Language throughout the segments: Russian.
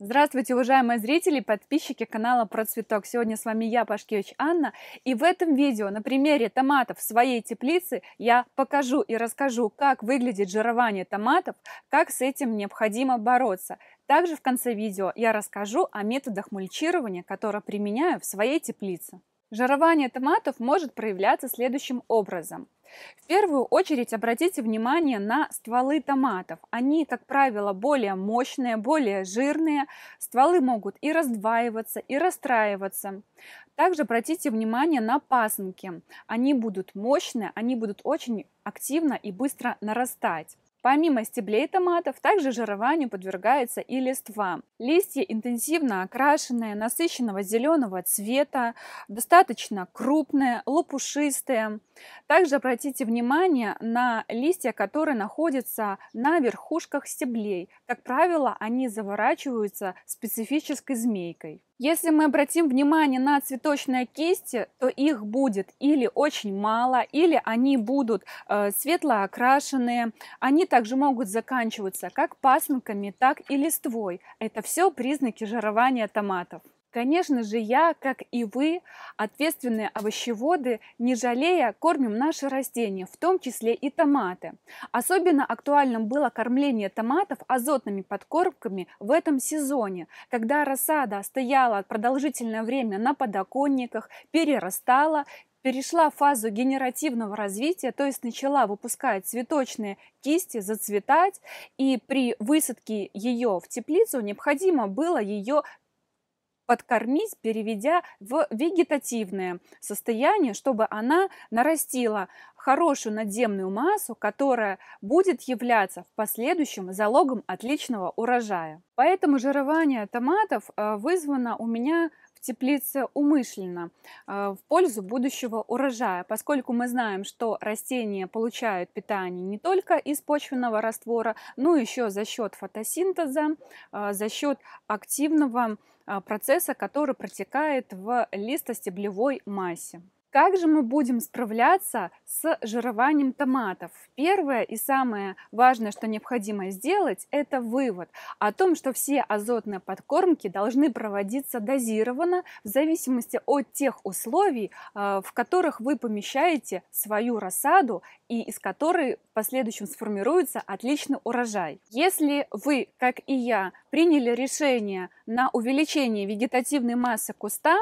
Здравствуйте, уважаемые зрители и подписчики канала Про Сегодня с вами я, Пашкевич Анна. И в этом видео на примере томатов в своей теплице я покажу и расскажу, как выглядит жирование томатов, как с этим необходимо бороться. Также в конце видео я расскажу о методах мульчирования, которые применяю в своей теплице. Жарование томатов может проявляться следующим образом. В первую очередь обратите внимание на стволы томатов. Они, как правило, более мощные, более жирные. Стволы могут и раздваиваться, и расстраиваться. Также обратите внимание на пасынки. Они будут мощные, они будут очень активно и быстро нарастать. Помимо стеблей томатов, также жированию подвергается и листва. Листья интенсивно окрашенные, насыщенного зеленого цвета, достаточно крупные, лопушистые. Также обратите внимание на листья, которые находятся на верхушках стеблей. Как правило, они заворачиваются специфической змейкой. Если мы обратим внимание на цветочные кисти, то их будет или очень мало, или они будут э, светло окрашенные. Они также могут заканчиваться как пасынками, так и листвой. Это все признаки жарования томатов. Конечно же, я, как и вы, ответственные овощеводы, не жалея, кормим наши растения, в том числе и томаты. Особенно актуальным было кормление томатов азотными подкормками в этом сезоне, когда рассада стояла продолжительное время на подоконниках, перерастала, перешла в фазу генеративного развития, то есть начала выпускать цветочные кисти, зацветать, и при высадке ее в теплицу необходимо было ее подкормить, переведя в вегетативное состояние, чтобы она нарастила хорошую надземную массу, которая будет являться в последующем залогом отличного урожая. Поэтому жирование томатов э, вызвано у меня в теплице умышленно э, в пользу будущего урожая, поскольку мы знаем, что растения получают питание не только из почвенного раствора, но еще за счет фотосинтеза, э, за счет активного а, процесса, который протекает в листостеблевой массе. Как же мы будем справляться с жированием томатов? Первое и самое важное, что необходимо сделать, это вывод о том, что все азотные подкормки должны проводиться дозированно в зависимости от тех условий, а, в которых вы помещаете свою рассаду и из которой в последующем сформируется отличный урожай. Если вы, как и я, приняли решение на увеличение вегетативной массы куста,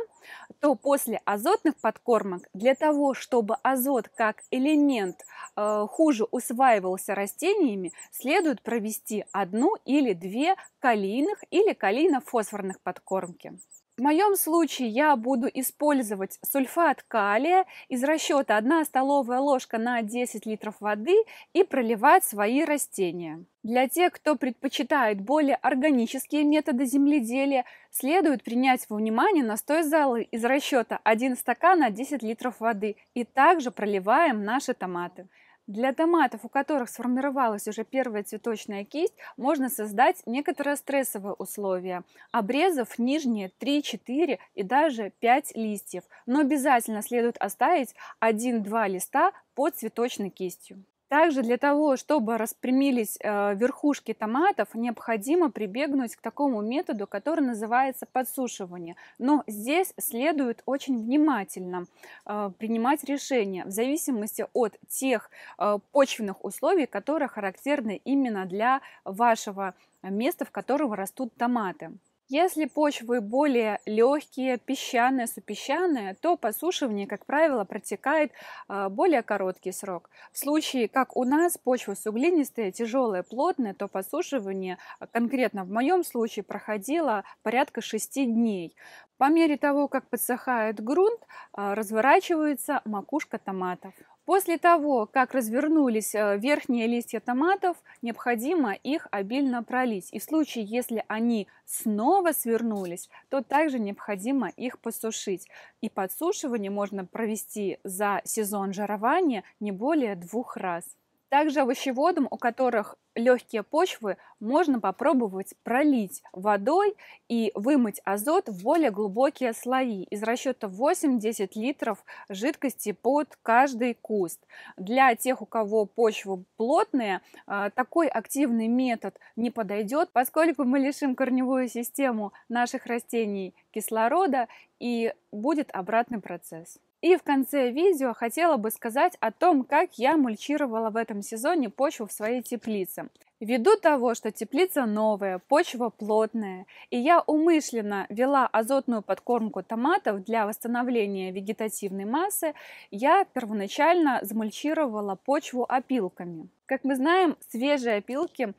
то после азотных подкормок рамок для того, чтобы азот как элемент э, хуже усваивался растениями, следует провести одну или две калийных или калийно-фосфорных подкормки. В моем случае я буду использовать сульфат калия из расчета 1 столовая ложка на 10 литров воды и проливать свои растения. Для тех, кто предпочитает более органические методы земледелия, следует принять во внимание настой залы из расчета 1 стакан на 10 литров воды и также проливаем наши томаты. Для томатов, у которых сформировалась уже первая цветочная кисть, можно создать некоторые стрессовые условия, обрезав нижние 3, 4 и даже 5 листьев, но обязательно следует оставить 1-2 листа под цветочной кистью. Также для того, чтобы распрямились э, верхушки томатов, необходимо прибегнуть к такому методу, который называется подсушивание. Но здесь следует очень внимательно э, принимать решение в зависимости от тех э, почвенных условий, которые характерны именно для вашего места, в котором растут томаты. Если почвы более легкие, песчаные, супесчаные, то посушивание, как правило, протекает а, более короткий срок. В случае, как у нас почвы суглинистые, тяжелые, плотные, то посушивание, а, конкретно в моем случае, проходило порядка 6 дней. По мере того, как подсыхает грунт, а, разворачивается макушка томатов. После того, как развернулись э, верхние листья томатов, необходимо их обильно пролить. И в случае, если они снова свернулись, то также необходимо их посушить. И подсушивание можно провести за сезон жарования не более двух раз. Также овощеводам, у которых легкие почвы, можно попробовать пролить водой и вымыть азот в более глубокие слои из расчета 8-10 литров жидкости под каждый куст. Для тех, у кого почва плотная, э, такой активный метод не подойдет, поскольку мы лишим корневую систему наших растений кислорода и будет обратный процесс. И в конце видео хотела бы сказать о том, как я мульчировала в этом сезоне почву в своей теплице. Ввиду того, что теплица новая, почва плотная, и я умышленно вела азотную подкормку томатов для восстановления вегетативной массы, я первоначально замульчировала почву опилками. Как мы знаем, свежие опилки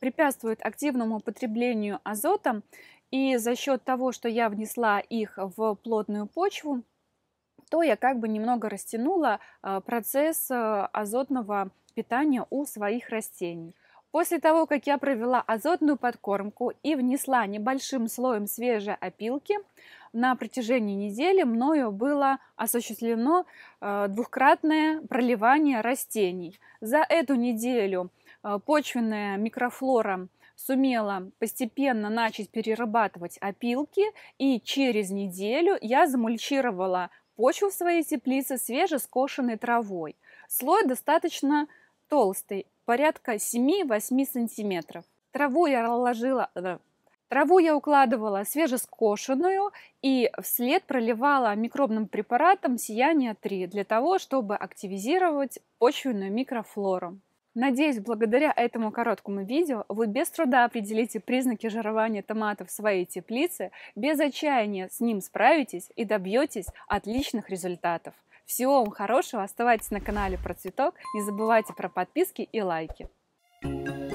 препятствуют активному потреблению азота, и за счет того, что я внесла их в плотную почву, то я как бы немного растянула а, процесс а, азотного питания у своих растений. После того, как я провела азотную подкормку и внесла небольшим слоем свежей опилки, на протяжении недели мною было осуществлено а, двукратное проливание растений. За эту неделю почвенная микрофлора сумела постепенно начать перерабатывать опилки, и через неделю я замульчировала Почву в своей теплице свежескошенной травой. Слой достаточно толстый, порядка 7-8 сантиметров. Траву я ложила, э, Траву я укладывала свежескошенную и вслед проливала микробным препаратом «Сияние-3» для того, чтобы активизировать почвенную микрофлору. Надеюсь, благодаря этому короткому видео вы без труда определите признаки жарования томатов в своей теплице, без отчаяния с ним справитесь и добьетесь отличных результатов. Всего вам хорошего, оставайтесь на канале Процветок, не забывайте про подписки и лайки. Thank you